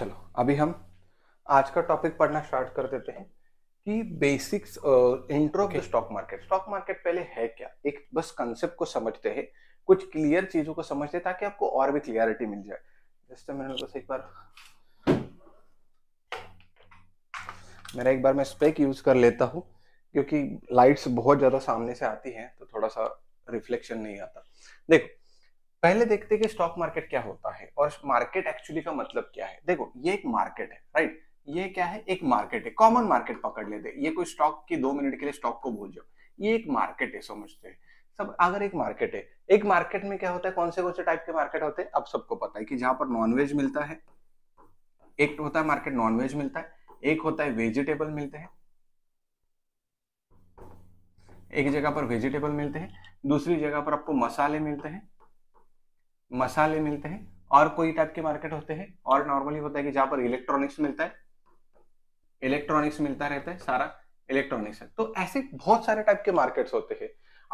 चलो अभी हम आज का टॉपिक पढ़ना स्टार्ट कर देते हैं कि बेसिक्स इंट्रो के स्टॉक मार्केट स्टॉक मार्केट पहले है क्या एक बस कंसेप्ट को समझते हैं कुछ क्लियर चीजों को समझते हैं ताकि आपको और भी क्लियरिटी मिल जाए जैसे मैंने बस एक बार मेरा एक बार मैं स्पेक यूज कर लेता हूँ क्योंकि लाइट्स बहुत ज्यादा सामने से आती हैं तो थोड़ा सा रिफ्लेक्शन नहीं आता देखो पहले देखते हैं कि स्टॉक मार्केट क्या होता है और मार्केट एक्चुअली का मतलब क्या है देखो ये एक मार्केट है राइट ये क्या है एक मार्केट है कॉमन मार्केट पकड़ लेते ये कोई स्टॉक की दो मिनट के लिए स्टॉक को भूल जाओ ये एक मार्केट है समझते हैं सब अगर एक मार्केट है एक मार्केट में क्या होता है कौन से कौन से टाइप के मार्केट होते हैं अब सबको पता है कि जहां पर नॉनवेज मिलता है एक होता है मार्केट नॉनवेज मिलता है एक होता है वेजिटेबल मिलते हैं एक जगह पर वेजिटेबल मिलते हैं दूसरी जगह पर आपको मसाले मिलते हैं मसाले मिलते हैं और कोई टाइप के मार्केट होते हैं और नॉर्मली होता है कि जहां पर इलेक्ट्रॉनिक्स मिलता है इलेक्ट्रॉनिक्स मिलता रहता है सारा इलेक्ट्रॉनिक्स है तो ऐसे बहुत सारे टाइप के मार्केट्स होते हैं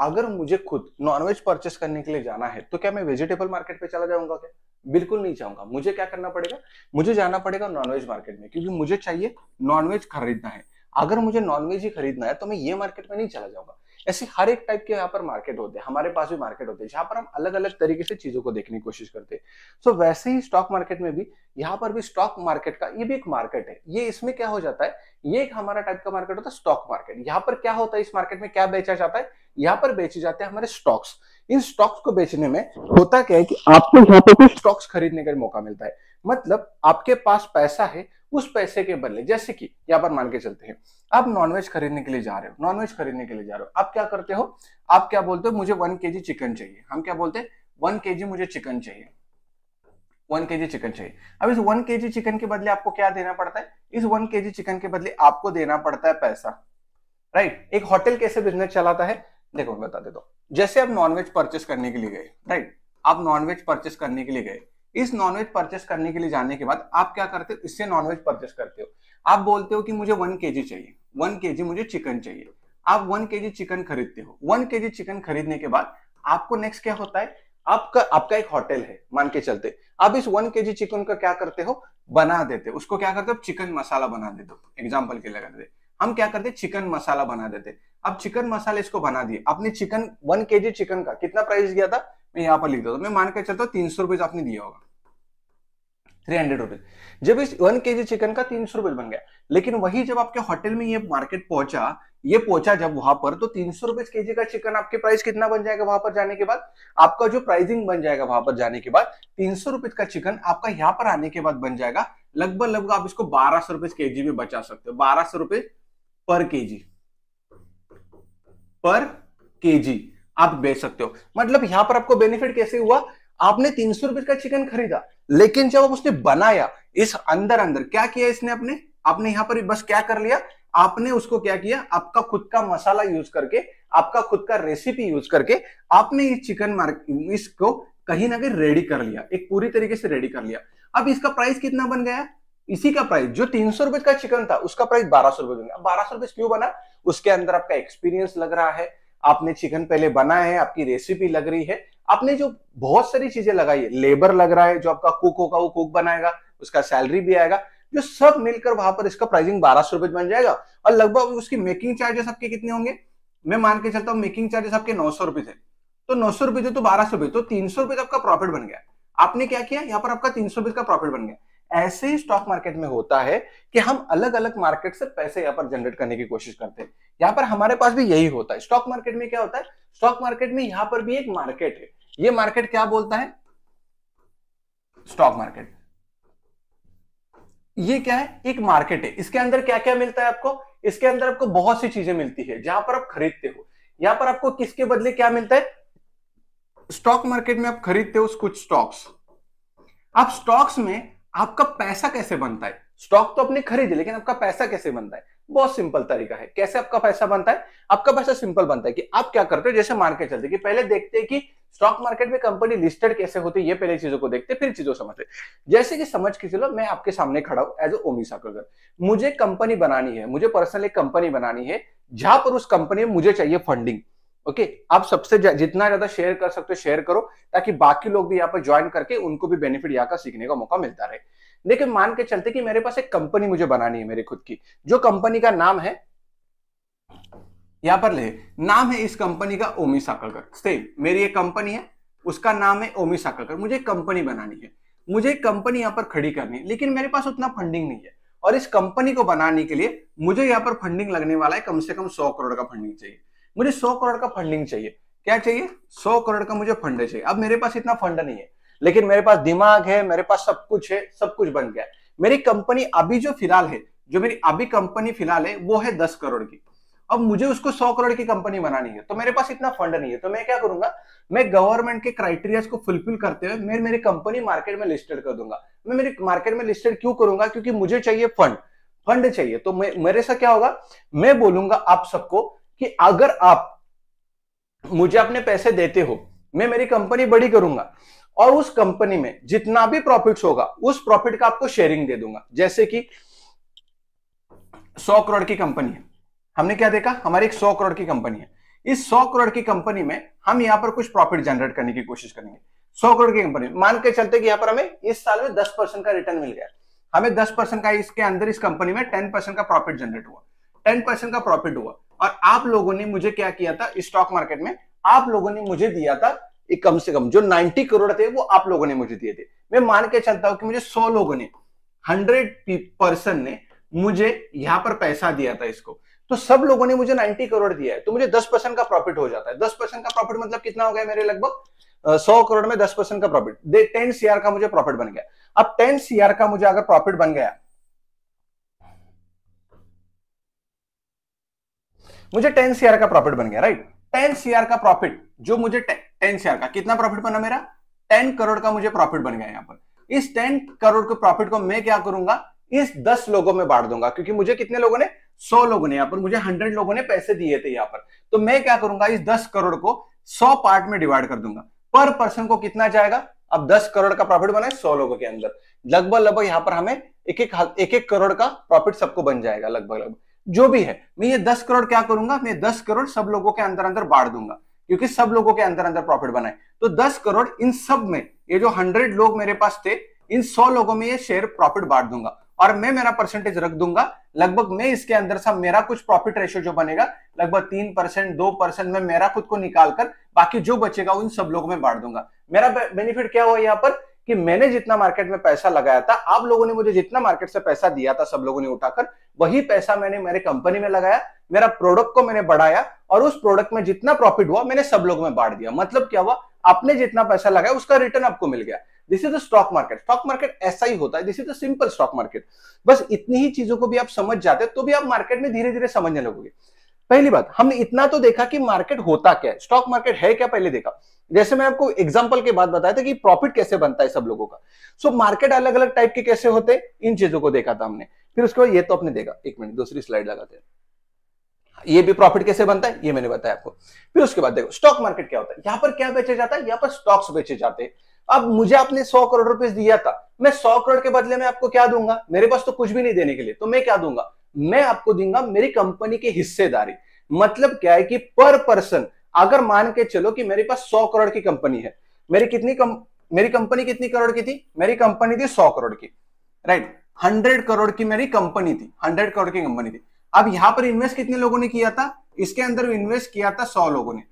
अगर मुझे खुद नॉनवेज परचेस करने के लिए जाना है तो क्या मैं वेजिटेबल मार्केट पे चला जाऊंगा क्या बिल्कुल नहीं चाहूंगा मुझे क्या करना पड़ेगा मुझे जाना पड़ेगा नॉनवेज मार्केट में क्योंकि मुझे चाहिए नॉनवेज खरीदना है अगर मुझे नॉनवेज ही खरीदना है तो मैं ये मार्केट में नहीं चला जाऊंगा ऐसे हर एक टाइप के यहाँ पर मार्केट होते हैं हमारे पास भी मार्केट होते हैं जहां पर हम अलग अलग तरीके से चीजों को देखने की कोशिश करते हैं सो so, वैसे ही स्टॉक मार्केट में भी यहाँ पर भी स्टॉक मार्केट का ये भी एक मार्केट है ये इसमें क्या हो जाता है ये एक हमारा टाइप का मार्केट होता है स्टॉक मार्केट यहाँ पर क्या होता है इस मार्केट में क्या बेचा जाता है यहाँ पर बेचे जाते हैं हमारे स्टॉक्स इन स्टॉक्स को बेचने में होता क्या है कि आपको यहाँ पर कुछ स्टॉक्स खरीदने का मौका मिलता है मतलब आपके पास पैसा है उस पैसे के बदले जैसे कि यहाँ पर मान के चलते हैं आप नॉनवेज खरीदने के लिए जा रहे हो नॉनवेज खरीदने के लिए जा रहे हो आप क्या करते हो आप क्या बोलते हो मुझे वन के चिकन चाहिए हम क्या बोलते हैं वन के मुझे चिकन चाहिए वन के चिकन चाहिए अब इस वन के चिकन के बदले आपको क्या देना पड़ता है इस वन के चिकन के बदले आपको देना पड़ता है पैसा राइट right? एक होटल कैसे बिजनेस चलाता है देखो मैं बता देता हूँ जैसे आप नॉनवेज परचेस करने के लिए गए राइट right? आप नॉनवेज परचेस करने के लिए गए इस नॉनवेज परचेस करने के लिए जाने के बाद आप क्या करते हो इससे नॉनवेज परचेस करते हो आप बोलते हो कि मुझे वन के चाहिए वन के मुझे चिकन चाहिए आप वन के चिकन खरीदते हो वन के चिकन खरीदने के बाद आपको नेक्स्ट क्या होता है आपका आपका एक होटल है मान के चलते आप इस वन के चिकन का क्या करते हो बना देते उसको क्या करते हो चिकन मसाला बना देते हो एग्जाम्पल के लिए हम क्या करते चिकन मसाला बना देते अब चिकन मसाला इसको बना दिए आपने चिकन वन के चिकन का कितना प्राइस दिया था मैं यहाँ पर लिख देता हूँ मैं मान के चलता हूँ तीन सौ रुपये आपने दिया होगा थ्री हंड्रेड रुपीज जब इस वन के जी चिकन का तीन सौ रुपये बन गया लेकिन वही जब आपके होटल में ये मार्केट पहुंचा ये पहुंचा जब वहां पर तो तीन सौ रुपए के जी का चिकन आपके प्राइस कितना बन जाएगा वहां पर जाने के बाद आपका जो प्राइसिंग बन जाएगा वहां पर जाने के बाद तीन सौ रुपए का चिकन आपका यहाँ पर आने के बाद बन जाएगा लगभग लगभग आप इसको बारह सौ रुपए के जी में बचा सकते हो बारह सौ रुपए पर के जी पर के जी आप बेच सकते हो मतलब यहां पर आपको बेनिफिट कैसे हुआ आपने तीन सौ रुपए का चिकन खरीदा लेकिन जब उसने बनाया इस अंदर अंदर क्या किया इसने अपने आपने यहाँ पर बस क्या कर लिया आपने उसको क्या किया आपका खुद का मसाला यूज करके आपका खुद का रेसिपी यूज करके आपने इस चिकन मार्केट इसको कहीं ना कहीं रेडी कर लिया एक पूरी तरीके से रेडी कर लिया अब इसका प्राइस कितना बन गया इसी का प्राइस जो तीन सौ रुपए का चिकन था उसका प्राइस बारह सौ रुपए बन गया बारह सौ रुपए क्यों बना उसके अंदर आपका एक्सपीरियंस लग रहा है आपने चिकन पहले बनाया है आपकी रेसिपी लग रही है आपने जो बहुत सारी चीजें लगाई है लेबर लग रहा है जो आपका कुक होगा वो कुक बनाएगा उसका सैलरी भी आएगा जो सब मिलकर वहां पर इसका प्राइसिंग बारह सौ रुपए बन जाएगा और लगभग उसकी मेकिंग चार्जेस आपके कितने होंगे मैं मान के चलता हूँ मेकिंग चार्जेस आपके नौ सौ रुपए थे तो नौ सौ रुपए थे तो बारह सौ रुपए तो तीन सौ रुपए आपका प्रॉफिट बन गया आपने क्या किया यहाँ पर आपका तीन सौ रुपए का प्रॉफिट बन गया ऐसे ही स्टॉक मार्केट में होता है कि हम अलग अलग मार्केट से पैसे यहाँ पर जनरेट करने की कोशिश करते हैं यहाँ पर हमारे पास भी यही होता है स्टॉक मार्केट में क्या होता है स्टॉक मार्केट में यहाँ पर भी एक मार्केट है ये मार्केट क्या बोलता है स्टॉक मार्केट ये क्या है एक मार्केट है इसके अंदर क्या क्या मिलता है आपको इसके अंदर आपको बहुत सी चीजें मिलती है जहां पर आप खरीदते हो यहां पर आपको किसके बदले क्या मिलता है स्टॉक मार्केट में आप खरीदते हो कुछ स्टॉक्स आप स्टॉक्स में आपका पैसा कैसे बनता है स्टॉक तो आपने खरीदे लेकिन आपका पैसा कैसे बनता है बहुत सिंपल तरीका है कैसे आपका पैसा बनता है आपका पैसा सिंपल बनता है कि आप क्या करते हो जैसे मार्केट चलते कि पहले देखते हैं कि स्टॉक मार्केट में कंपनी लिस्टेड कैसे होती है ये पहले चीजों को देखते फिर चीजों समझते जैसे कि समझ के चलो मैं आपके सामने खड़ा हूं एज ए ओमी साकरकर मुझे कंपनी बनानी है मुझे पर्सनली कंपनी बनानी है जहां पर उस कंपनी में मुझे चाहिए फंडिंग ओके okay, आप सबसे जा, जितना ज्यादा शेयर कर सकते हो शेयर करो ताकि बाकी लोग भी यहाँ पर ज्वाइन करके उनको भी बेनिफिट यहाँ का सीखने का मौका मिलता रहे लेकिन मान के चलते कि मेरे पास एक कंपनी मुझे बनानी है मेरे खुद की जो कंपनी का नाम है यहां पर ले नाम है इस कंपनी का ओमी साकलकर सेम मेरी एक कंपनी है उसका नाम है ओमी साकलकर मुझे कंपनी बनानी है मुझे कंपनी यहाँ पर खड़ी करनी है लेकिन मेरे पास उतना फंडिंग नहीं है और इस कंपनी को बनाने के लिए मुझे यहाँ पर फंडिंग लगने वाला है कम से कम सौ करोड़ का फंडिंग चाहिए मुझे सौ करोड़ का फंडिंग चाहिए क्या चाहिए सौ करोड़ का मुझे फंड चाहिए अब मेरे पास इतना फंड नहीं है लेकिन मेरे पास दिमाग है मेरे पास सब कुछ है सब कुछ बन गया मेरी कंपनी अभी जो फिलहाल है जो मेरी अभी कंपनी फिलहाल है वो है दस करोड़ की अब मुझे उसको सौ करोड़ की कंपनी बनानी है तो मेरे पास इतना फंड नहीं है तो मैं क्या करूंगा मैं गवर्नमेंट के क्राइटेरिया को फुलफिल करते हुए मैं मेरी कंपनी मार्केट में लिस्टेड कर दूंगा मैं मेरी मार्केट में लिस्टेड क्यों करूंगा क्योंकि मुझे चाहिए फंड फंड चाहिए तो मेरे साथ क्या होगा मैं बोलूंगा आप सबको कि अगर आप मुझे अपने पैसे देते हो मैं मेरी कंपनी बड़ी करूंगा और उस कंपनी में जितना भी प्रॉफिट होगा उस प्रॉफिट का आपको शेयरिंग दे दूंगा जैसे कि सौ करोड़ की कंपनी है हमने क्या देखा हमारी एक सौ करोड़ की कंपनी है इस सौ करोड़ की कंपनी में हम यहाँ पर कुछ प्रॉफिट जनरेट करने की कोशिश करेंगे सौ करोड़ की कंपनी मान के चलते कि यहाँ पर हमें इस साल में दस परसेंट का रिटर्न मिल गया हमें दस परसेंट का इसके अंदर इस कंपनी में टेन परसेंट का प्रॉफिट जनरेट हुआ टेन परसेंट का प्रॉफिट हुआ और आप लोगों ने मुझे क्या किया था स्टॉक मार्केट में आप लोगों ने मुझे दिया था कम से कम जो नाइनटी करोड़ थे वो आप लोगों ने मुझे दिए थे मैं मान के चलता हूं कि मुझे सौ लोगों ने हंड्रेड पर्सन ने मुझे यहां पर पैसा दिया था इसको तो सब लोगों ने मुझे 90 करोड़ दिया है तो मुझे 10 परसेंट का प्रॉफिट हो जाता है 10 परसेंट का प्रॉफिट मतलब कितना हो गया मेरे लगभग सौ करोड़ में 10 परसेंट का प्रॉफिट टेन सीआर का मुझे प्रॉफिट बन गया अब टेन सीआर का मुझे अगर प्रॉफिट बन गया मुझे टेन सीआर का प्रॉफिट बन गया राइट टेन सीआर का प्रॉफिट जो मुझे टेन सीआर का कितना प्रॉफिट बना मेरा टेन करोड़ का मुझे प्रॉफिट बन गया यहां पर इस टेन करोड़ के प्रॉफिट को मैं क्या करूंगा इस दस लोगों में बांट दूंगा क्योंकि मुझे कितने लोगों ने सौ लोगों ने यहाँ पर मुझे हंड्रेड लोगों ने पैसे दिए थे यहाँ पर तो मैं क्या करूंगा इस दस करोड़ को सौ पार्ट में डिवाइड कर दूंगा पर पर्सन को कितना जाएगा अब दस करोड़ का प्रॉफिट बनाए सौ लोगों के अंदर लगभग लगभग यहाँ पर हमें एक एक एक एक करोड़ का प्रॉफिट सबको बन जाएगा लगभग लगभग जो भी है मैं ये दस करोड़ क्या करूंगा मैं दस करोड़ सब लोगों के अंदर अंदर बांट दूंगा क्योंकि सब लोगों के अंदर अंदर प्रॉफिट बनाए तो दस करोड़ इन सब में ये जो हंड्रेड लोग मेरे पास थे इन सौ लोगों में ये शेयर प्रॉफिट बांट दूंगा और मैं मेरा परसेंटेज रख दूंगा लगभग मैं इसके अंदर सा मेरा कुछ प्रॉफिट रेशियो जो बनेगा लगभग तीन परसेंट दो परसेंट मैं मेरा खुद को निकाल कर बाकी जो बचेगा उन सब लोगों में बांट दूंगा मेरा बेनिफिट क्या हुआ यहाँ पर कि मैंने जितना मार्केट में पैसा लगाया था आप लोगों ने मुझे जितना मार्केट से पैसा दिया था सब लोगों ने उठाकर वही पैसा मैंने मेरे कंपनी में लगाया मेरा प्रोडक्ट को मैंने बढ़ाया और उस प्रोडक्ट में जितना प्रॉफिट हुआ मैंने सब लोगों में बांट दिया मतलब क्या हुआ आपने जितना पैसा लगाया उसका रिटर्न आपको मिल गया this is the stock market stock market ऐसा ही होता है this is the simple stock market बस इतनी ही चीजों को भी आप समझ जाते तो भी आप मार्केट में धीरे धीरे समझने लगोगे पहली बात हमने इतना तो देखा कि मार्केट होता क्या है स्टॉक मार्केट है क्या पहले देखा जैसे मैं आपको एग्जाम्पल के बाद बताया था कि प्रॉफिट कैसे बनता है सब लोगों का सो मार्केट अलग अलग टाइप के कैसे होते इन चीजों को देखा था हमने फिर उसके बाद ये तो आपने देखा एक मिनट दूसरी स्लाइड लगाते हैं ये भी प्रॉफिट कैसे बनता है ये मैंने बताया आपको फिर उसके बाद देखो स्टॉक मार्केट क्या होता है यहाँ पर क्या बेचे जाता है यहाँ पर स्टॉक्स बेचे जाते हैं अब मुझे आपने सौ करोड़ रुपए दिया था मैं सौ करोड़ के बदले में आपको क्या दूंगा मेरे पास तो कुछ भी नहीं देने के लिए तो मैं क्या दूंगा मैं आपको दूंगा मेरी कंपनी की हिस्सेदारी मतलब क्या है कि पर पर्सन अगर मान के चलो कि मेरे पास सौ करोड़ की कंपनी है मेरी कितनी कम मेरी कंपनी कितनी करोड़ की थी मेरी कंपनी थी सौ करोड़ की राइट हंड्रेड करोड़ की मेरी कंपनी थी हंड्रेड करोड़ की कंपनी थी अब यहां पर इन्वेस्ट कितने लोगों ने किया था इसके अंदर इन्वेस्ट किया था सौ लोगों ने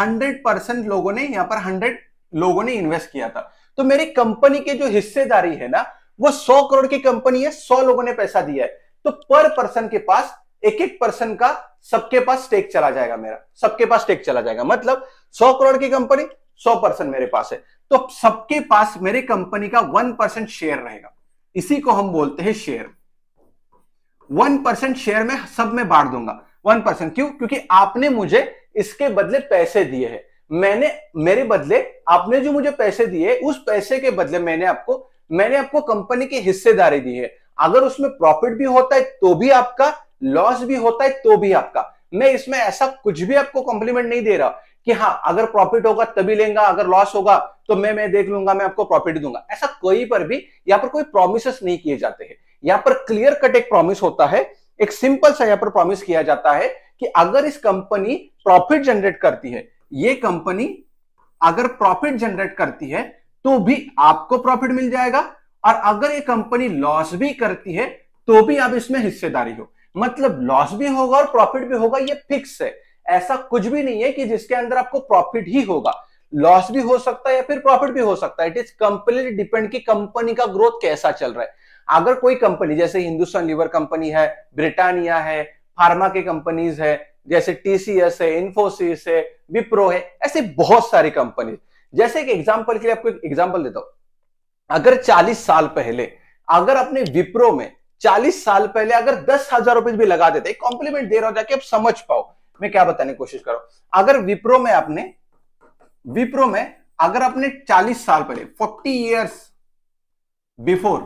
हंड्रेड परसेंट लोगों ने यहां पर हंड्रेड लोगों ने इन्वेस्ट किया था तो मेरी कंपनी के जो हिस्सेदारी है ना वो सौ करोड़ की कंपनी है सौ लोगों ने पैसा दिया है तो पर पर्सन के पास एक एक पर्सन का सबके पास स्टेक चला जाएगा मेरा सबके पास स्टेक चला जाएगा मतलब सौ करोड़ की कंपनी सौ परसेंट मेरे पास है तो सबके पास मेरे कंपनी का वन परसेंट शेयर रहेगा इसी को हम बोलते हैं शेयर वन परसेंट शेयर में सब में बांट दूंगा वन परसेंट क्यों क्योंकि आपने मुझे इसके बदले पैसे दिए हैं मैंने मेरे बदले आपने जो मुझे पैसे दिए उस पैसे के बदले मैंने आपको मैंने आपको कंपनी की हिस्सेदारी दी है अगर उसमें प्रॉफिट भी होता है तो भी आपका लॉस भी होता है तो भी आपका मैं इसमें ऐसा कुछ भी आपको कॉम्प्लीमेंट नहीं दे रहा कि हाँ अगर प्रॉफिट होगा तभी लेंगे अगर लॉस होगा तो मैं मैं देख लूंगा मैं आपको प्रॉफिट दूंगा ऐसा कोई पर भी यहाँ पर कोई प्रोमिस नहीं किए जाते हैं यहाँ पर क्लियर कट एक प्रॉमिस होता है एक सिंपल सा यहाँ पर प्रॉमिस किया जाता है कि अगर इस कंपनी प्रॉफिट जनरेट करती है ये कंपनी अगर प्रॉफिट जनरेट करती है तो भी आपको प्रॉफिट मिल जाएगा और अगर ये कंपनी लॉस भी करती है तो भी आप इसमें हिस्सेदारी हो मतलब लॉस भी होगा और प्रॉफिट भी होगा ये फिक्स है ऐसा कुछ भी नहीं है कि जिसके अंदर आपको प्रॉफिट ही होगा लॉस भी हो सकता है या फिर प्रॉफिट भी हो सकता है इट इज कंप्लीटली डिपेंड की कंपनी का ग्रोथ कैसा चल रहा है अगर कोई कंपनी जैसे हिंदुस्तान लीवर कंपनी है ब्रिटानिया है फार्मा के कंपनीज है जैसे टीसीएस है इन्फोसिस है विप्रो है ऐसे बहुत सारी कंपनी जैसे कि एग्जाम्पल के लिए आपको एक एग्जाम्पल देता हूं अगर 40 साल पहले अगर अपने विप्रो में 40 साल पहले अगर दस हजार रुपए भी लगा देते कॉम्प्लीमेंट दे रहा हूं जाके आप समझ पाओ मैं क्या बताने की कोशिश कर रहा हूं अगर विप्रो में आपने विप्रो में अगर आपने 40 साल पहले 40 इयर्स बिफोर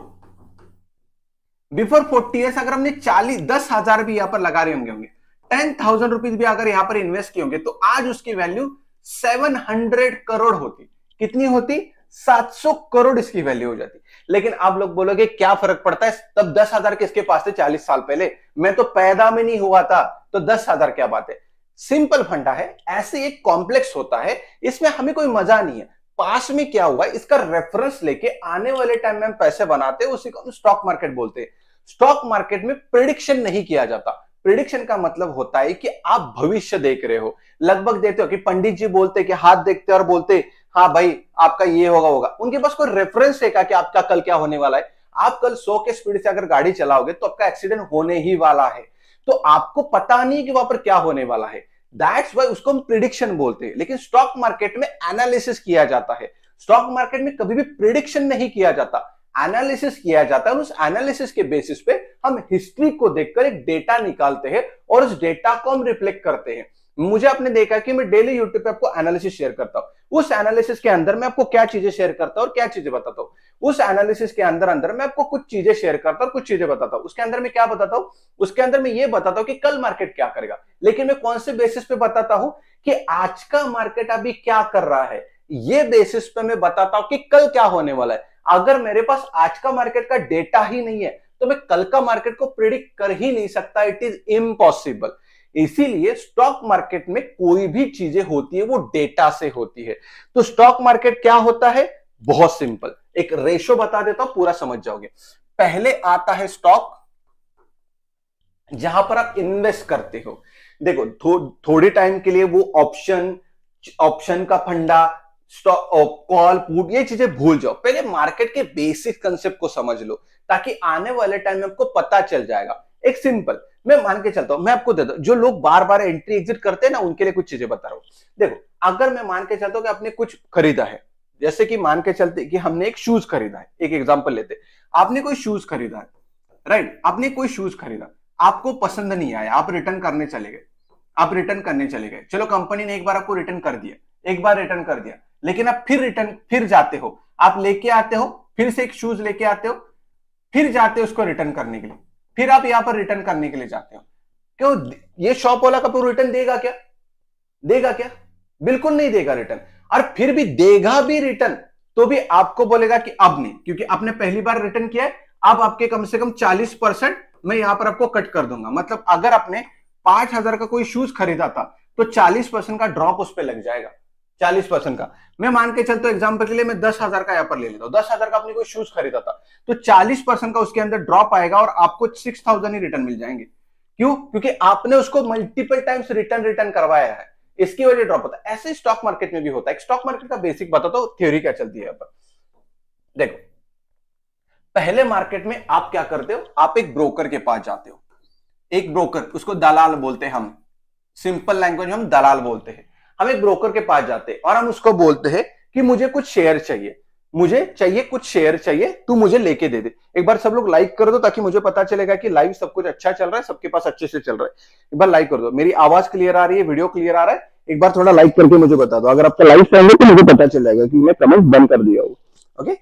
बिफोर 40 इयर्स अगर हमने 40 दस हजार भी यहां पर लगा रहे होंगे होंगे टेन थाउजेंड रुपीज भी अगर यहां पर इन्वेस्ट किए होंगे तो आज उसकी वैल्यू सेवन हंड्रेड करोड़ होती कितनी होती सात सौ करोड़ इसकी वैल्यू हो जाती लेकिन आप लोग बोलोगे क्या फर्क पड़ता है तब दस हजार किसके पास थे चालीस साल पहले मैं तो पैदा में नहीं हुआ था तो दस हजार क्या बात है सिंपल फंडा है ऐसे एक कॉम्प्लेक्स होता है इसमें हमें कोई मजा नहीं है पास में क्या हुआ इसका रेफरेंस लेके आने वाले टाइम में हम पैसे बनाते हैं उसी को हम स्टॉक मार्केट बोलते हैं स्टॉक मार्केट में प्रिडिक्शन नहीं किया जाता प्रिडिक्शन का मतलब होता है कि आप भविष्य देख रहे हो लगभग देखते हो कि पंडित जी बोलते कि हाथ देखते और बोलते हाँ भाई आपका ये होगा होगा उनके पास कोई रेफरेंस देखा कि आपका कल क्या होने वाला है आप कल 100 के स्पीड से अगर गाड़ी चलाओगे तो आपका एक्सीडेंट होने ही वाला है तो आपको पता नहीं कि वहां पर क्या होने वाला है दैट्स वाई उसको हम प्रिडिक्शन बोलते हैं लेकिन स्टॉक मार्केट में एनालिसिस किया जाता है स्टॉक मार्केट में कभी भी प्रिडिक्शन नहीं किया जाता एनालिसिस किया जाता है और उस एनालिसिस के बेसिस पे हम हिस्ट्री को देखकर एक डेटा निकालते हैं और उस डेटा को हम रिफ्लेक्ट करते हैं मुझे आपने देखा कि मैं डेली यूट्यूब पे आपको एनालिसिस शेयर करता हूँ उस एनालिसिस के अंदर मैं आपको क्या चीजें शेयर करता हूँ और क्या चीजें बताता हूँ उस एनालिसिस के अंदर अंदर मैं आपको कुछ चीजें शेयर करता हूँ कुछ चीजें बताता हूँ उसके अंदर मैं क्या बताता हूँ उसके अंदर मैं ये बताता हूँ कि कल मार्केट क्या करेगा लेकिन मैं कौन से बेसिस पे बताता हूँ कि आज का मार्केट अभी क्या कर रहा है ये बेसिस पे मैं बताता हूं कि कल क्या होने वाला है अगर मेरे पास आज का मार्केट का डेटा ही नहीं है तो मैं कल का मार्केट को प्रिडिक्ट कर ही नहीं सकता इट इज इम्पॉसिबल इसीलिए स्टॉक मार्केट में कोई भी चीजें होती है वो डेटा से होती है तो स्टॉक मार्केट क्या होता है बहुत सिंपल एक रेशो बता देता हूं पूरा समझ जाओगे पहले आता है स्टॉक जहां पर आप इन्वेस्ट करते हो देखो थो, थोड़े टाइम के लिए वो ऑप्शन ऑप्शन का फंडा कॉल पुट ये चीजें भूल जाओ पहले मार्केट के बेसिक कंसेप्ट को समझ लो ताकि आने वाले टाइम में आपको पता चल जाएगा एक सिंपल मैं मान के चलता हूं मैं आपको दे दो जो लोग बार बार एंट्री एग्जिट करते हैं ना उनके लिए कुछ चीजें बता रहा हूं देखो अगर मैं मान के चलता हूं कि आपने कुछ खरीदा है जैसे कि मान के चलते कि हमने एक शूज खरीदा है एक एग्जाम्पल लेते आपने कोई शूज खरीदा है राइट आपने कोई शूज खरीदा आपको पसंद नहीं आया आप रिटर्न करने चले गए आप रिटर्न करने चले गए चलो कंपनी ने एक बार आपको रिटर्न कर दिया एक बार रिटर्न कर दिया लेकिन आप फिर रिटर्न फिर जाते हो आप लेके आते हो फिर से एक शूज लेके आते हो फिर जाते हो उसको रिटर्न करने के लिए फिर आप यहां पर रिटर्न करने के लिए जाते हो क्यों ये शॉप वाला कपूर रिटर्न देगा क्या देगा क्या बिल्कुल नहीं देगा रिटर्न और फिर भी देगा भी रिटर्न तो भी आपको बोलेगा कि अब नहीं क्योंकि आपने पहली बार रिटर्न किया है अब आपके कम से कम चालीस परसेंट मैं यहां पर आपको कट कर दूंगा मतलब अगर आपने पांच हजार का कोई शूज खरीदा था तो चालीस परसेंट का ड्रॉप उस पर लग जाएगा चालीस परसेंट का मैं मान के चलता हूँ एग्जाम्पल के लिए मैं दस हजार का यहाँ पर ले लेता हूँ दस हजार का अपने कोई शूज खरीदा था तो चालीस परसेंट का उसके अंदर ड्रॉप आएगा और आपको सिक्स थाउजेंड ही रिटर्न मिल जाएंगे क्यों क्योंकि आपने उसको मल्टीपल टाइम्स रिटर्न रिटर्न करवाया है इसकी वजह ड्रॉप होता है ऐसे स्टॉक मार्केट में भी होता है स्टॉक मार्केट का बेसिक बता दो थ्योरी क्या चलती है यहाँ पर देखो पहले मार्केट में आप क्या करते हो आप एक ब्रोकर के पास जाते हो एक ब्रोकर उसको दलाल बोलते हैं हम सिंपल लैंग्वेज हम दलाल बोलते हैं हम एक ब्रोकर के पास जाते हैं और हम उसको बोलते हैं कि मुझे कुछ शेयर चाहिए मुझे चाहिए कुछ शेयर चाहिए तू मुझे लेके दे दे एक बार सब लोग लाइक कर दो ताकि मुझे पता चलेगा कि लाइव सब कुछ अच्छा चल रहा है सबके पास अच्छे से चल रहा है एक बार लाइक कर दो मेरी आवाज क्लियर आ रही है वीडियो क्लियर आ रहा है एक बार थोड़ा लाइक करके मुझे बता दो अगर आपका लाइव चाहिए तो मुझे पता चल जाएगा कि मैं कमेंट बंद कर दिया हूँ ओके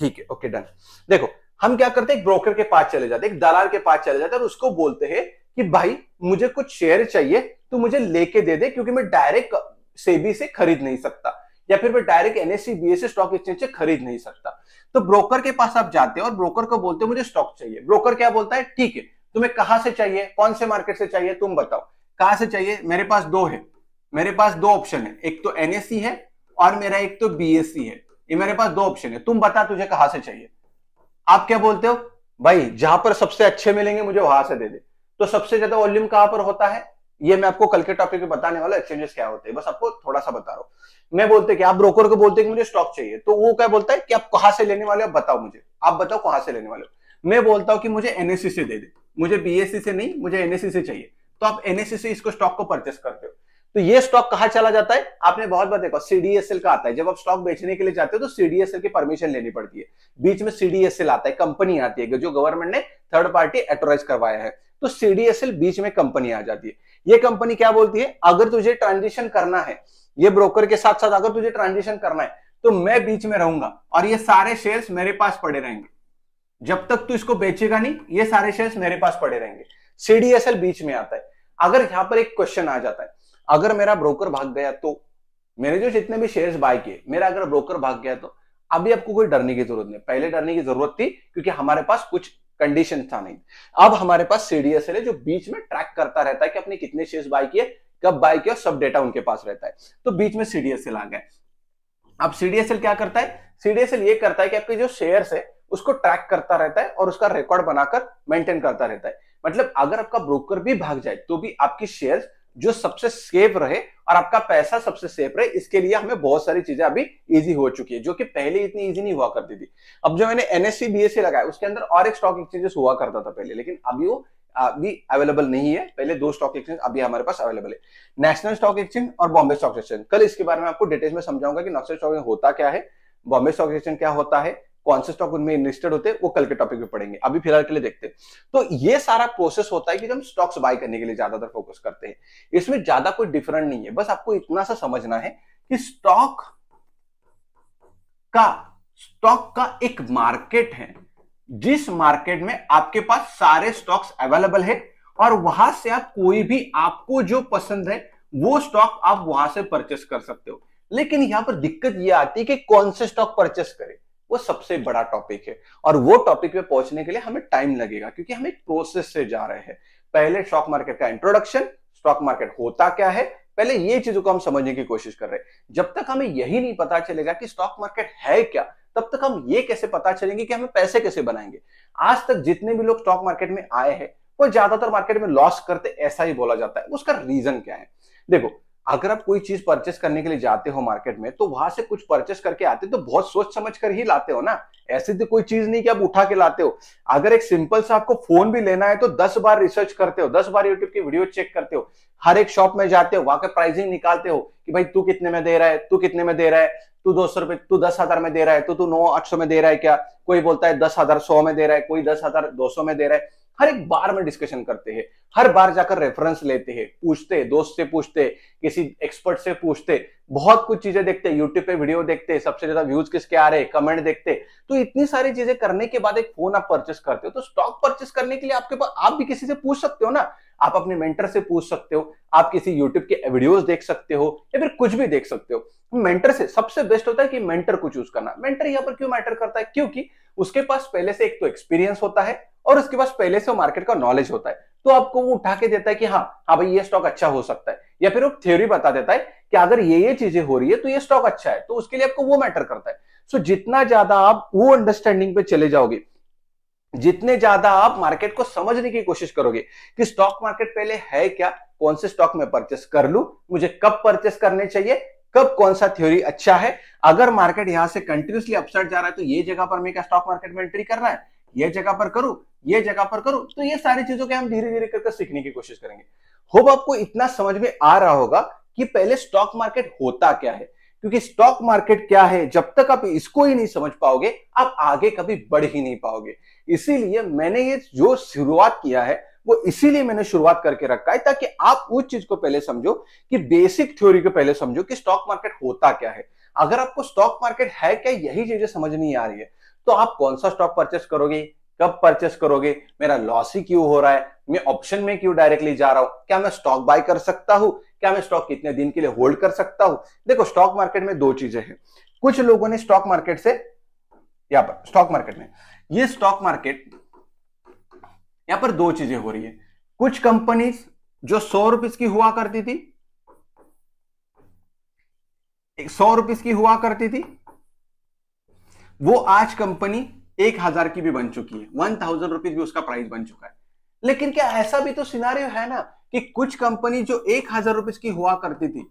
ठीक है ओके डन देखो हम क्या करते हैं ब्रोकर के पास चले जाते हैं एक दलाल के पास चले जाते हैं और उसको बोलते हैं कि भाई मुझे कुछ शेयर चाहिए तो मुझे लेके दे दे क्योंकि मैं डायरेक्ट सेबी से खरीद नहीं सकता या फिर मैं direct NSC BSC stock exchange से खरीद नहीं सकता तो ब्रोकर के पास आप जाते हैं और ब्रोकर को बोलते हो मुझे स्टॉक चाहिए ब्रोकर क्या बोलता है ठीक है तुम्हें कहां से चाहिए कौन से मार्केट से चाहिए तुम बताओ कहां से चाहिए मेरे पास दो है मेरे पास दो ऑप्शन है एक तो एनएससी e है और मेरा एक तो बीएससी e है ये मेरे पास दो ऑप्शन है तुम बता तुझे कहां से चाहिए आप क्या बोलते हो भाई जहां पर सबसे अच्छे मिलेंगे मुझे वहां से दे दे तो सबसे ज्यादा वॉल्यूम कहां पर होता है ये मैं आपको कल के टॉपिक में बताने वाला एक्सचेंजेस क्या होते हैं बस आपको थोड़ा सा बता रहा हूँ मैं बोलते कि आप ब्रोकर को बोलते कि मुझे स्टॉक चाहिए तो वो क्या बोलता है कि आप कहा से लेने वाले हो बताओ मुझे आप बताओ कहाँ से लेने वाले हो मैं बोलता हूँ कि मुझे एनएससी से दे दे मुझे बीएससी से नहीं मुझे एनएससी से चाहिए तो आप एनएससी से इसको स्टॉक को परचेस करते हो तो ये स्टॉक कहाँ चला जाता है आपने बहुत बार देखा सीडीएसएल का आता है जब आप स्टॉक बेचने के लिए जाते हो तो सीडीएसएल की परमिशन लेनी पड़ती है बीच में सीडीएसएल आता है कंपनी आती है जो गवर्नमेंट ने थर्ड पार्टी एटोराइज करवाया है तो सीडीएसएल बीच में कंपनी आ जाती है ये कंपनी क्या बोलती है अगर तुझे ट्रांजेक्शन करना है ये ब्रोकर के साथ साथ अगर तुझे ट्रांजेक्शन करना है तो मैं बीच में रहूंगा और ये सारे शेयर्स मेरे पास पड़े रहेंगे जब तक तू इसको बेचेगा नहीं ये सारे शेयर्स मेरे पास पड़े रहेंगे सीडीएसएल बीच में आता है अगर यहां पर एक क्वेश्चन आ जाता है अगर मेरा ब्रोकर भाग गया तो मेरे जो जितने भी शेयर्स बाय किए मेरा अगर ब्रोकर भाग गया तो अभी आपको कोई डरने की जरूरत नहीं पहले डरने की जरूरत थी क्योंकि हमारे पास कुछ कंडीशन था नहीं अब हमारे पास सीडीएसएल है जो बीच में ट्रैक करता रहता है कि अपने कितने शेयर बाय किए कब बाय किया सब डेटा उनके पास रहता है तो बीच में सीडीएसएल आ गए अब सीडीएसएल क्या करता है सीडीएसएल ये करता है कि आपके जो शेयर है उसको ट्रैक करता रहता है और उसका रिकॉर्ड बनाकर मेंटेन करता रहता है मतलब अगर आपका ब्रोकर भी भाग जाए तो भी आपकी शेयर जो सबसे सेफ रहे और आपका पैसा सबसे सेफ रहे इसके लिए हमें बहुत सारी चीजें अभी इजी हो चुकी है जो कि पहले इतनी इजी नहीं हुआ करती थी अब जो मैंने एनएससी बीएससी लगाया उसके अंदर और एक स्टॉक एक्सचेंजेस हुआ करता था पहले लेकिन अभी वो अभी अवेलेबल नहीं है पहले दो स्टॉक एक्सचेंज अभी हमारे पास अवेलेबल है नेशनल स्टॉक एक्सचेंज और बॉम्बे स्टॉक एक्सचेंज कल इसके बारे में आपको डिटेल्स में समझाऊंगा कि नेशनल स्टॉक होता क्या है बॉम्बे स्टॉक एक्सचेंज क्या होता है कौन से स्टॉक उनमें इन्वेस्टेड होते हैं वो कल के टॉपिक पे पढ़ेंगे अभी फिलहाल के लिए देखते हैं तो ये सारा प्रोसेस होता है कि हम स्टॉक्स बाय करने के लिए ज्यादातर फोकस करते हैं इसमें ज्यादा कोई डिफरेंट नहीं है बस आपको इतना सा समझना है कि स्टॉक का स्टॉक का एक मार्केट है जिस मार्केट में आपके पास सारे स्टॉक्स अवेलेबल है और वहां से आप कोई भी आपको जो पसंद है वो स्टॉक आप वहां से परचेस कर सकते हो लेकिन यहां पर दिक्कत यह आती है कि कौन से स्टॉक परचेस करें वो सबसे बड़ा टॉपिक है और वो टॉपिक पे पहुंचने के लिए हमें टाइम लगेगा क्योंकि हम एक प्रोसेस से जा रहे हैं पहले स्टॉक मार्केट का इंट्रोडक्शन स्टॉक मार्केट होता क्या है पहले ये चीजों को हम समझने की कोशिश कर रहे हैं जब तक हमें यही नहीं पता चलेगा कि स्टॉक मार्केट है क्या तब तक हम ये कैसे पता चलेंगे कि हमें पैसे कैसे बनाएंगे आज तक जितने भी लोग स्टॉक मार्केट में आए हैं वो ज्यादातर मार्केट में लॉस करते ऐसा ही बोला जाता है उसका रीजन क्या है देखो अगर आप कोई चीज परचेस करने के लिए जाते हो मार्केट में तो वहां से कुछ परचेस करके आते हो तो बहुत सोच समझ कर ही लाते हो ना ऐसी तो कोई चीज नहीं कि आप उठा के लाते हो अगर एक सिंपल सा आपको फोन भी लेना है तो दस बार रिसर्च करते हो दस बार यूट्यूब की वीडियो चेक करते हो हर एक शॉप में जाते हो वहां के प्राइसिंग निकालते हो कि भाई तू कितने में दे रहा है तू कितने में दे रहा है तू दो सौ रुपए तू दस हजार में दे रहा है तो तू नौ आठ सौ में दे रहा है क्या कोई बोलता है दस हजार सौ में दे रहा है कोई दस हजार दो सौ में दे रहा है हर एक बार में डिस्कशन करते हैं हर बार जाकर रेफरेंस लेते हैं पूछते दोस्त से पूछते किसी एक्सपर्ट से पूछते बहुत कुछ चीजें देखते यूट्यूब पे वीडियो देखते सबसे ज्यादा व्यूज किसके आ रहे कमेंट देखते तो इतनी सारी चीजें करने के बाद एक फोन आप परचेस करते हो तो स्टॉक परचेस करने के लिए आपके पास आप भी किसी से पूछ सकते हो ना आप अपने मेंटर से पूछ सकते हो आप किसी यूट्यूब के वीडियोस देख सकते हो या फिर कुछ भी देख सकते हो मेंटर से सबसे बेस्ट होता है कि मेंटर को चूज करना मेंटर यहाँ पर क्यों मैटर करता है क्योंकि उसके पास पहले से एक तो एक्सपीरियंस होता है और उसके पास पहले से मार्केट का नॉलेज होता है तो आपको वो उठा के देता है कि हाँ हाँ भाई ये स्टॉक अच्छा हो सकता है या फिर वो थ्योरी बता देता है कि अगर ये ये चीजें हो रही है तो ये स्टॉक अच्छा है तो उसके लिए आपको वो मैटर करता है सो जितना ज्यादा आप वो अंडरस्टैंडिंग पे चले जाओगे जितने ज्यादा आप मार्केट को समझने की कोशिश करोगे कि स्टॉक मार्केट पहले है क्या कौन से स्टॉक में परचेस कर लू मुझे कब परचेस करने चाहिए कब कौन सा थ्योरी अच्छा है अगर मार्केट यहां से कंटिन्यूसली अपसाइड जा रहा है तो ये जगह पर मैं क्या स्टॉक मार्केट में एंट्री करना है ये जगह पर करूं ये जगह पर करूं तो ये सारी चीजों के हम धीरे धीरे करके सीखने की कोशिश करेंगे होप आपको इतना समझ में आ रहा होगा कि पहले स्टॉक मार्केट होता क्या है क्योंकि स्टॉक मार्केट क्या है जब तक आप इसको ही नहीं समझ पाओगे आप आगे कभी बढ़ ही नहीं पाओगे इसीलिए मैंने ये जो शुरुआत किया है वो इसीलिए मैंने शुरुआत करके रखा है ताकि आप उस चीज को पहले समझो कि बेसिक थ्योरी को पहले समझो कि स्टॉक मार्केट होता क्या है अगर आपको स्टॉक मार्केट है क्या यही चीजें समझ नहीं आ रही है तो आप कौन सा स्टॉक परचेस करोगे कब परचेस करोगे मेरा लॉस ही क्यों हो रहा है मैं ऑप्शन में क्यों डायरेक्टली जा रहा हूं क्या मैं स्टॉक बाय कर सकता हूं क्या मैं स्टॉक कितने दिन के लिए होल्ड कर सकता हूं देखो स्टॉक मार्केट में दो चीजें हैं कुछ लोगों ने स्टॉक मार्केट से यहां पर स्टॉक मार्केट में ये स्टॉक मार्केट यहां पर दो चीजें हो रही है कुछ कंपनीज जो सौ रुपीज की हुआ करती थी सौ रुपीज की हुआ करती थी वो आज कंपनी एक हजार की भी बन चुकी है वन थाउजेंड रुपीज भी उसका प्राइस बन चुका है लेकिन क्या ऐसा भी तो सिनारियो है ना कि कुछ कंपनी जो एक हजार रुपीज की हुआ करती थी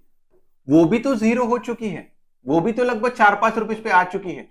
वो भी तो जीरो हो चुकी है वो भी तो लगभग चार पांच रुपीज पे आ चुकी है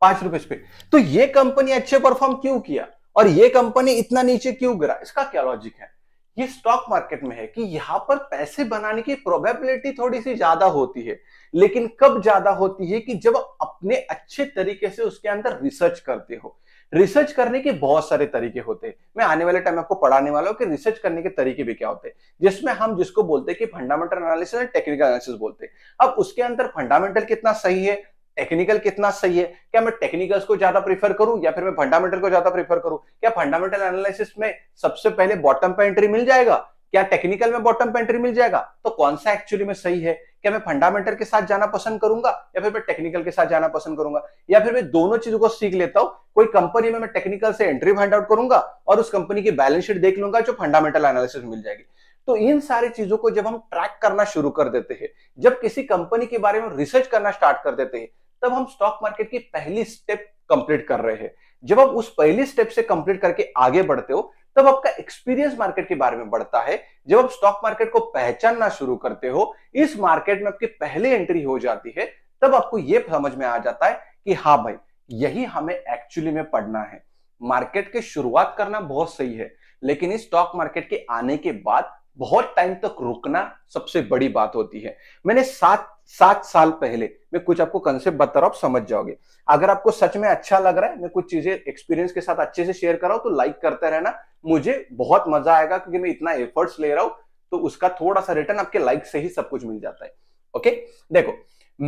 पांच रुपीज पे तो ये कंपनी अच्छे परफॉर्म क्यों किया और ये कंपनी इतना नीचे क्यों गिरा इसका क्या लॉजिक है ये स्टॉक मार्केट में है कि यहां पर पैसे बनाने की प्रोबेबिलिटी थोड़ी सी ज्यादा होती है लेकिन कब ज्यादा होती है कि जब अपने अच्छे तरीके से उसके अंदर रिसर्च करते हो रिसर्च करने के बहुत सारे तरीके होते हैं मैं आने वाले टाइम आपको पढ़ाने वाला हूँ कि रिसर्च करने के तरीके भी क्या होते हैं जिसमें हम जिसको बोलते हैं कि फंडामेंटल एनालिसिस और टेक्निकल एनालिसिस बोलते हैं अब उसके अंदर फंडामेंटल कितना सही है टेक्निकल कितना सही है क्या मैं टेक्निकल्स को ज्यादा प्रीफर करूं या फिर मैं फंडामेंटल को ज्यादा प्रीफर करूं क्या फंडामेंटल एनालिसिस में सबसे पहले बॉटम पे एंट्री मिल जाएगा क्या टेक्निकल में बॉटम पे एंट्री मिल जाएगा तो कौन सा एक्चुअली में सही है क्या मैं फंडामेंटल के साथ जाना पसंद करूंगा या फिर मैं टेक्निकल के साथ जाना पसंद करूंगा या फिर मैं दोनों चीजों को सीख लेता हूं कोई कंपनी में मैं टेक्निकल से एंट्री फाइंड आउट करूंगा और उस कंपनी की बैलेंस शीट देख लूंगा जो फंडामेंटल एनालिसिस मिल जाएगी तो इन सारी चीजों को जब हम ट्रैक करना शुरू कर देते हैं जब किसी कंपनी के बारे में रिसर्च करना स्टार्ट कर देते हैं तब हम स्टॉक मार्केट की पहली स्टेप कंप्लीट कर रहे हैं जब आप उस पहली स्टेप से कंप्लीट करके आगे बढ़ते हो तब आपका एक्सपीरियंस मार्केट के बारे में बढ़ता है जब आप स्टॉक मार्केट को पहचानना शुरू करते हो इस मार्केट में आपकी पहले एंट्री हो जाती है तब आपको यह समझ में आ जाता है कि हाँ भाई यही हमें एक्चुअली में पढ़ना है मार्केट की शुरुआत करना बहुत सही है लेकिन इस स्टॉक मार्केट के आने के बाद बहुत टाइम तक रुकना सबसे बड़ी बात होती है मैंने सात सात साल पहले मैं कुछ आपको कंसेप्ट बता रहा हूं आप समझ जाओगे अगर आपको सच में अच्छा लग रहा है मैं कुछ चीजें एक्सपीरियंस के साथ अच्छे से शेयर कर रहा हूं तो लाइक करते रहना मुझे बहुत मजा आएगा क्योंकि मैं इतना एफर्ट्स ले रहा हूं तो उसका थोड़ा सा रिटर्न आपके लाइक से ही सब कुछ मिल जाता है ओके देखो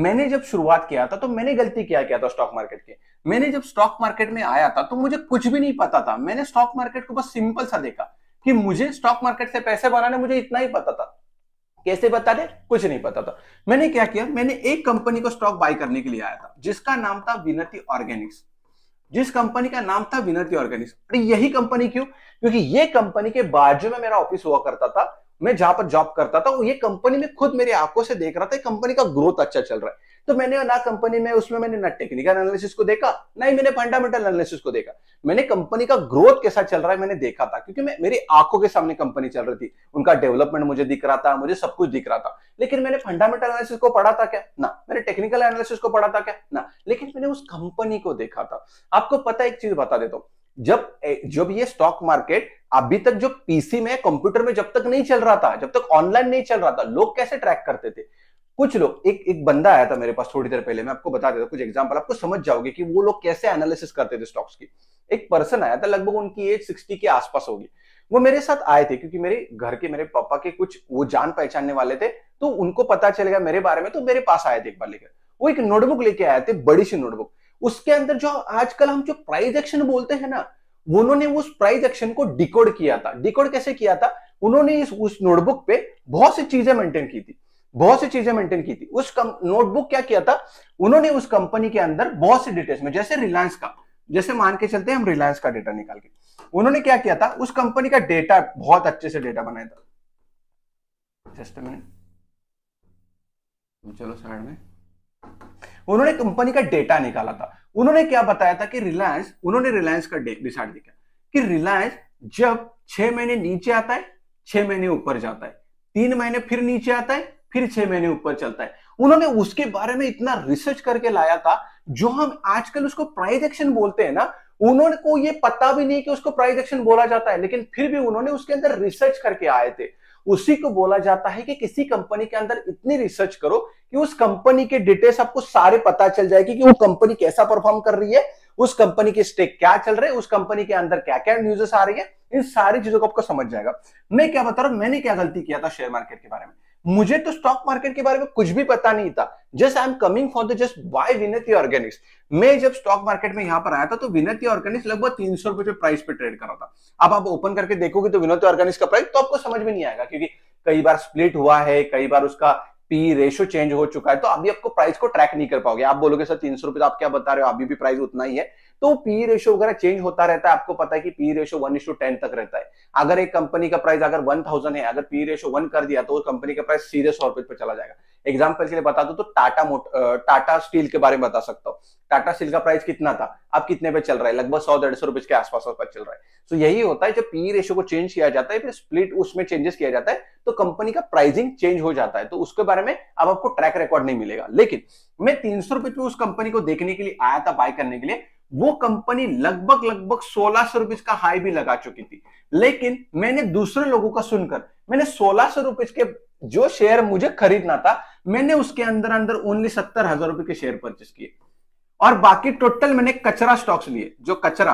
मैंने जब शुरुआत किया था तो मैंने गलती क्या किया था स्टॉक मार्केट के मैंने जब स्टॉक मार्केट में आया था तो मुझे कुछ भी नहीं पता था मैंने स्टॉक मार्केट को बस सिंपल सा देखा कि मुझे स्टॉक मार्केट से पैसे बनाने मुझे इतना ही पता था कैसे बता दे कुछ नहीं पता था मैंने क्या किया मैंने एक कंपनी को स्टॉक बाय करने के लिए आया था जिसका नाम था विनती ऑर्गेनिक्स जिस कंपनी का नाम था विनती ऑर्गेनिक्स अरे यही कंपनी क्यों क्योंकि ये कंपनी के बाजू में मेरा ऑफिस हुआ करता था मैं जहां पर जॉब करता था ये कंपनी में खुद मेरी आंखों से देख रहा था कंपनी का ग्रोथ अच्छा चल रहा है तो मैंने ना कंपनी में उसमें मैंने ना टेक्निकल एनालिसिस को देखा ना ही मैंने फंडामेंटल एनालिसिस को देखा मैंने कंपनी का ग्रोथ कैसा चल रहा है मैंने देखा था क्योंकि मैं मेरी आंखों के सामने कंपनी चल रही थी उनका डेवलपमेंट मुझे दिख रहा था मुझे सब कुछ दिख रहा था लेकिन मैंने फंडामेंटल एनालिसिस को पढ़ा था क्या ना मैंने टेक्निकल एनालिसिस को पढ़ा था क्या ना लेकिन मैंने उस कंपनी को देखा था आपको पता एक चीज बता देता हूँ जब जब ये स्टॉक मार्केट अभी तक जो पीसी में कंप्यूटर में जब तक नहीं चल रहा था जब तक ऑनलाइन नहीं चल रहा था लोग कैसे ट्रैक करते थे कुछ लोग एक एक बंदा आया था मेरे पास थोड़ी देर पहले मैं आपको बता देता कुछ एग्जाम्पल आपको समझ जाओगे कि वो लोग कैसे एनालिसिस करते थे स्टॉक्स की एक पर्सन आया था लगभग उनकी एज सिक्सटी के आसपास होगी वो मेरे साथ आए थे क्योंकि मेरे घर के मेरे पापा के कुछ वो जान पहचानने वाले थे तो उनको पता चलेगा मेरे बारे में तो मेरे पास आए थे एक बार लेकर वो एक नोटबुक लेके आए थे बड़ी सी नोटबुक उसके अंदर जो आजकल हम जो प्राइज एक्शन बोलते हैं ना उन्होंने उस प्राइज एक्शन को डिकोड किया था डिकोड कैसे किया था उन्होंने इस उस नोटबुक पे बहुत सी चीजें मेंटेन की थी बहुत सी चीजें मेंटेन की थी उस नोटबुक क्या किया था उन्होंने उस कंपनी के अंदर बहुत सी डिटेल्स में जैसे रिलायंस का जैसे मान के चलते हम रिलायंस का डेटा निकाल के उन्होंने क्या किया था उस कंपनी का डेटा बहुत अच्छे से डेटा बनाया था जस्ट मिनट चलो साइड में उन्होंने कंपनी का डेटा निकाला था उन्होंने क्या बताया था कि रिलायंस उन्होंने रिलायंस का डिसाइड दिया कि रिलायंस जब छह महीने नीचे आता है छह महीने ऊपर जाता है तीन महीने फिर नीचे आता है फिर छह महीने ऊपर चलता है उन्होंने उसके बारे में इतना रिसर्च करके लाया था जो हम आजकल उसको प्राइज एक्शन बोलते हैं ना उन्होंने को ये पता भी नहीं कि उसको प्राइज एक्शन बोला जाता है लेकिन फिर भी उन्होंने उसके अंदर रिसर्च करके आए थे उसी को बोला जाता है कि किसी कंपनी के अंदर इतनी रिसर्च करो कि उस कंपनी के डिटेल्स आपको सारे पता चल जाएगी कि वो कंपनी कैसा परफॉर्म कर रही है उस कंपनी के स्टेक क्या चल रहे हैं उस कंपनी के अंदर क्या क्या न्यूजेस आ रही है इन सारी चीजों को आपको समझ जाएगा मैं क्या बता रहा हूं मैंने क्या गलती किया था शेयर मार्केट के बारे में मुझे तो स्टॉक मार्केट के बारे में कुछ भी पता नहीं था just I am coming for the just buy Vinati Organics मैं जब स्टॉक मार्केट में यहाँ पर आया था तो विनती ऑर्गेनिक्स लगभग तीन सौ रुपए प्राइस पे ट्रेड कर रहा था अब आप ओपन करके देखोगे तो विनती ऑर्गेनिक्स का प्राइस तो आपको समझ में नहीं आएगा क्योंकि कई बार स्प्लिट हुआ है कई बार उसका पी रेशो चेंज हो चुका है तो अभी आपको प्राइस को ट्रैक नहीं कर पाओगे आप बोलोगे सर तीन सौ रुपए तो आप क्या बता रहे हो अभी भी प्राइस उतना ही है तो पी रेशो वगैरह चेंज होता रहता है आपको पता है कि P ratio one is to ten तक रहता है अगर एक कंपनी का प्राइस अगर वन थाउजेंड है अगर पी रेशो वन कर दिया तो कंपनी का प्राइस सीधे सौ रुपए पर चला जाएगा एग्जाम्पल के लिए बता दो तो टाटा मोट टाटा स्टील के बारे में बता सकता हूँ टाटा स्टील का प्राइस कितना था अब कितने पे चल रहा है लगभग सौ डेढ़ सौ रुपए के आसपास पर चल रहा है सो यही होता है जब पी रेशो को चेंज किया जाता है फिर स्प्लिट उसमें चेंजेस किया जाता है तो कंपनी का प्राइसिंग चेंज हो जाता है तो उसके बारे में अब आपको ट्रैक रिकॉर्ड नहीं मिलेगा लेकिन मैं तीन सौ रुपए उस कंपनी को देखने के लिए आया था बाय करने के लिए वो कंपनी लगभग लगभग सोलह सौ रुपीज का हाई भी लगा चुकी थी लेकिन मैंने दूसरे लोगों का सुनकर मैंने सोलह सौ रुपीज के जो शेयर मुझे खरीदना था मैंने उसके अंदर अंदर ओनली सत्तर हजार रुपए के शेयर परचेस किए और बाकी टोटल मैंने कचरा स्टॉक्स लिए जो कचरा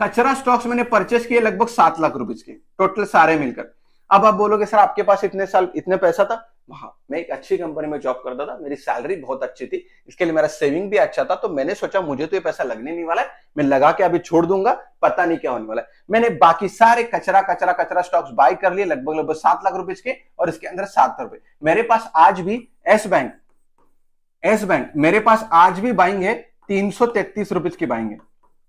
कचरा स्टॉक्स मैंने परचेस किए लगभग सात लाख रुपए के टोटल सारे मिलकर अब आप बोलोगे सर आपके पास इतने साल इतने पैसा था वहां मैं एक अच्छी कंपनी में जॉब करता था मेरी सैलरी बहुत अच्छी थी इसके लिए मेरा सेविंग भी अच्छा था तो मैंने सोचा मुझे तो ये पैसा लगने नहीं वाला है मैं लगा के अभी छोड़ दूंगा पता नहीं क्या होने वाला है मैंने बाकी सारे कचरा कचरा कचरा स्टॉक्स बाय कर लिए लगभग लगभग सात लाख रुपए के और इसके अंदर सात रुपए मेरे पास आज भी एस बैंक एस बैंक मेरे पास आज भी बाइंग है तीन सौ तैतीस रुपीज की बाइंग है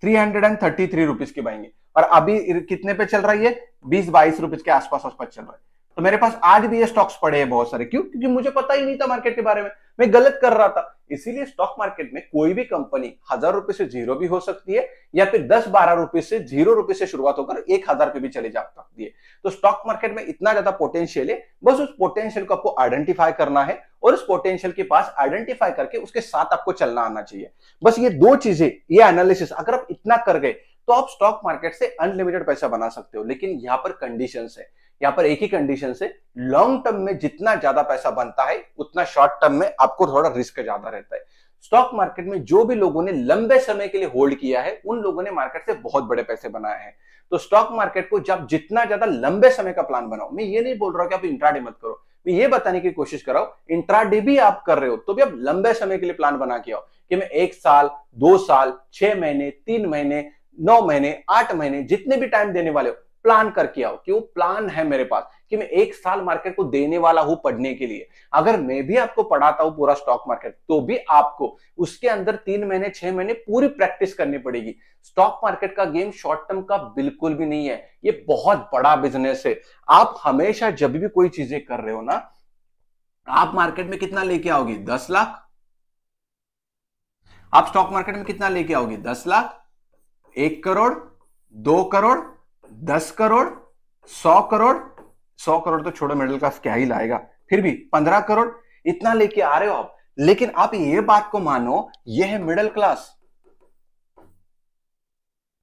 three hundred and thirty three rupees की बाइंग है और अभी कितने पे चल रही है बीस बाईस रुपीज के आसपास आसपास चल रहा है तो मेरे पास आज भी ये स्टॉक्स पड़े हैं बहुत सारे क्यों क्योंकि मुझे पता ही नहीं था मार्केट के बारे में मैं गलत कर रहा था इसीलिए स्टॉक मार्केट में कोई भी कंपनी हजार रुपए से जीरो भी हो सकती है या फिर दस बारह रुपए से जीरो रुपए से शुरुआत होकर एक हजार पे भी चले जा सकती है तो स्टॉक मार्केट में इतना ज्यादा पोटेंशियल है बस उस पोटेंशियल को आपको आइडेंटिफाई करना है और उस पोटेंशियल के पास आइडेंटिफाई करके उसके साथ आपको चलना आना चाहिए बस ये दो चीजें ये एनालिसिस अगर आप इतना कर गए तो आप स्टॉक मार्केट से अनलिमिटेड पैसा बना सकते हो लेकिन यहाँ पर कंडीशन है यहां पर एक ही कंडीशन से लॉन्ग टर्म में जितना ज्यादा पैसा बनता है उतना शॉर्ट टर्म में आपको थोड़ा रिस्क ज्यादा रहता है स्टॉक मार्केट में जो भी लोगों ने लंबे समय के लिए होल्ड किया है उन लोगों ने मार्केट से बहुत बड़े पैसे बनाए हैं तो स्टॉक मार्केट को जब जितना ज्यादा लंबे समय का प्लान बनाओ मैं ये नहीं बोल रहा हूं कि आप इंट्राडे मत करो मैं ये बताने की कोशिश कर रहा हूं इंट्राडे भी आप कर रहे हो तो भी आप लंबे समय के लिए प्लान बना के आओ कि मैं एक साल दो साल छह महीने तीन महीने नौ महीने आठ महीने जितने भी टाइम देने वाले हो प्लान करके आओ कि वो प्लान है मेरे पास कि मैं एक साल मार्केट को देने वाला हूं पढ़ने के लिए अगर मैं भी आपको पढ़ाता हूं पूरा स्टॉक मार्केट तो भी आपको उसके अंदर तीन महीने छह महीने पूरी प्रैक्टिस करनी पड़ेगी स्टॉक मार्केट का गेम शॉर्ट टर्म का बिल्कुल भी नहीं है ये बहुत बड़ा बिजनेस है आप हमेशा जब भी कोई चीजें कर रहे हो ना आप मार्केट में कितना लेके आओगे दस लाख आप स्टॉक मार्केट में कितना लेके आओगे दस लाख एक करोड़ दो करोड़ दस करोड़ सौ करोड़ सौ करोड़ तो छोड़ो मिडिल क्लास क्या ही लाएगा फिर भी पंद्रह करोड़ इतना लेके आ रहे हो आप लेकिन आप ये बात को मानो ये है middle class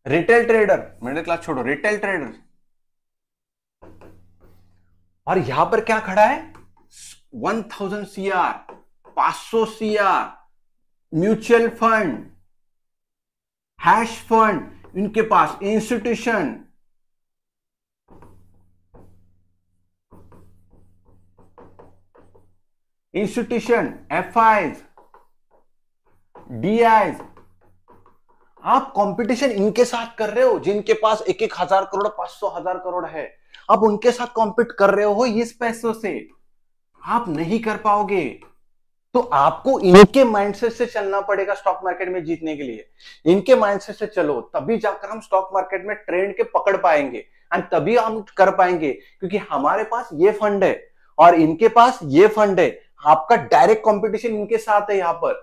retail trader middle class छोड़ो रिटेल ट्रेडर और यहां पर क्या खड़ा है 1000 थाउजेंड सी आर पांच सौ C R mutual fund hedge fund इनके पास institution institution F I's D I's आप कंपटीशन इनके साथ कर रहे हो जिनके पास एक एक हजार करोड़ पांच सौ हजार करोड़ है आप उनके साथ कॉम्पीट कर रहे हो इस पैसों से आप नहीं कर पाओगे तो आपको इनके माइंडसेट से चलना पड़ेगा स्टॉक मार्केट में जीतने के लिए इनके माइंडसेट से चलो तभी जाकर हम स्टॉक मार्केट में ट्रेंड के पकड़ पाएंगे एंड तभी हम कर पाएंगे क्योंकि हमारे पास ये फंड है और इनके पास ये फंड है आपका डायरेक्ट कंपटीशन इनके साथ है यहाँ पर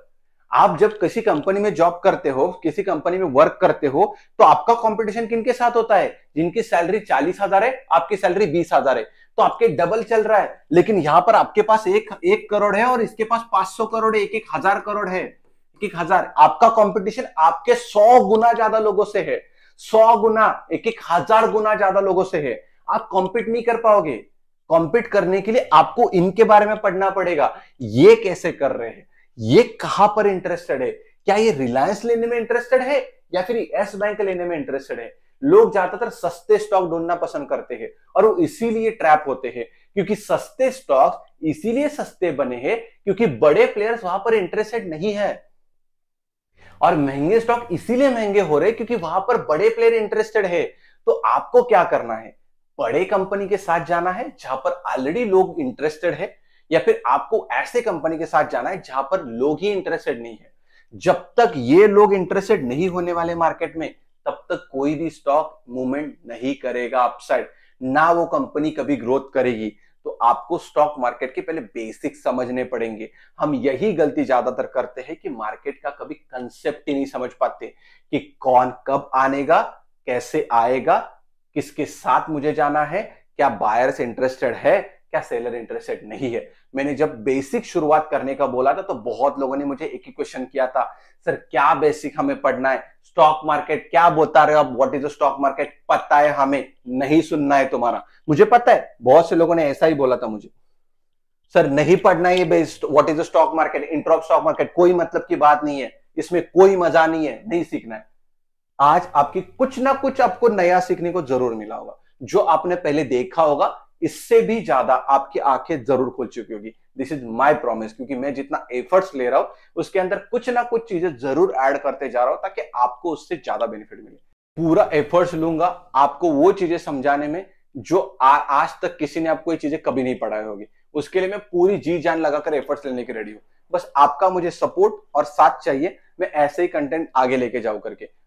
आप जब किसी कंपनी में जॉब करते हो किसी कंपनी में वर्क करते हो तो आपका कंपटीशन किनके साथ होता है जिनकी सैलरी चालीस हजार है आपकी सैलरी बीस हजार है तो आपके डबल चल रहा है लेकिन यहाँ पर आपके पास एक एक करोड़ है और इसके पास पांच सौ करोड़ है एक एक हजार करोड़ है एक एक हजार आपका कॉम्पिटिशन आपके सौ गुना ज्यादा लोगों से है सौ गुना एक एक हजार गुना ज्यादा लोगों से है आप कॉम्पीट नहीं कर पाओगे कॉम्पीट करने के लिए आपको इनके बारे में पढ़ना पड़ेगा ये कैसे कर रहे हैं ये कहां पर इंटरेस्टेड है क्या ये रिलायंस लेने में इंटरेस्टेड है या फिर एस बैंक लेने में इंटरेस्टेड है लोग ज्यादातर सस्ते स्टॉक ढूंढना पसंद करते हैं और वो इसीलिए ट्रैप होते हैं क्योंकि सस्ते स्टॉक इसीलिए सस्ते बने हैं क्योंकि बड़े प्लेयर्स वहां पर इंटरेस्टेड नहीं है और महंगे स्टॉक इसीलिए महंगे हो रहे क्योंकि वहां पर बड़े प्लेयर इंटरेस्टेड है तो आपको क्या करना है बड़े कंपनी के साथ जाना है जहां पर ऑलरेडी लोग इंटरेस्टेड है या फिर आपको ऐसे कंपनी के साथ जाना है जहां पर लोग ही इंटरेस्टेड नहीं है जब तक ये लोग इंटरेस्टेड नहीं होने वाले मार्केट में तब तक कोई भी स्टॉक मूवमेंट नहीं करेगा अपसाइड ना वो कंपनी कभी ग्रोथ करेगी तो आपको स्टॉक मार्केट के पहले बेसिक समझने पड़ेंगे हम यही गलती ज्यादातर करते हैं कि मार्केट का कभी कंसेप्ट ही नहीं समझ पाते कि कौन कब आनेगा कैसे आएगा किसके साथ मुझे जाना है क्या बायर्स इंटरेस्टेड है क्या सेलर इंटरेस्टेड नहीं है मैंने जब बेसिक शुरुआत करने का बोला था तो बहुत लोगों ने मुझे एक ही क्वेश्चन किया था सर क्या बेसिक हमें पढ़ना है स्टॉक मार्केट क्या बोलता रहे हो आप what is the stock market पता है हमें नहीं सुनना है तुम्हारा मुझे पता है बहुत से लोगों ने ऐसा ही बोला था मुझे सर नहीं पढ़ना है best what is the stock market intro stock market कोई मतलब की बात नहीं है इसमें कोई मजा नहीं है नहीं सीखना है आज आपकी कुछ ना कुछ आपको नया सीखने को जरूर मिला होगा जो आपने पहले देखा होगा इससे भी ज्यादा आपकी आंखें जरूर खुल चुकी होगी दिस इज माय प्रॉमिस क्योंकि मैं जितना एफर्ट्स ले रहा हूं उसके अंदर कुछ ना कुछ चीजें जरूर ऐड करते जा रहा हूं ताकि आपको उससे ज्यादा बेनिफिट मिले पूरा एफर्ट्स लूंगा आपको वो चीजें समझाने में जो आ, आज तक किसी ने आपको ये चीजें कभी नहीं पढ़ाई होगी उसके लिए मैं पूरी जी जान लगाकर एफर्ट्स लेने की रेडी हूं बस आपका मुझे सपोर्ट और साथ चाहिए मैं ऐसे ही कंटेंट आगे लेके जाऊं करके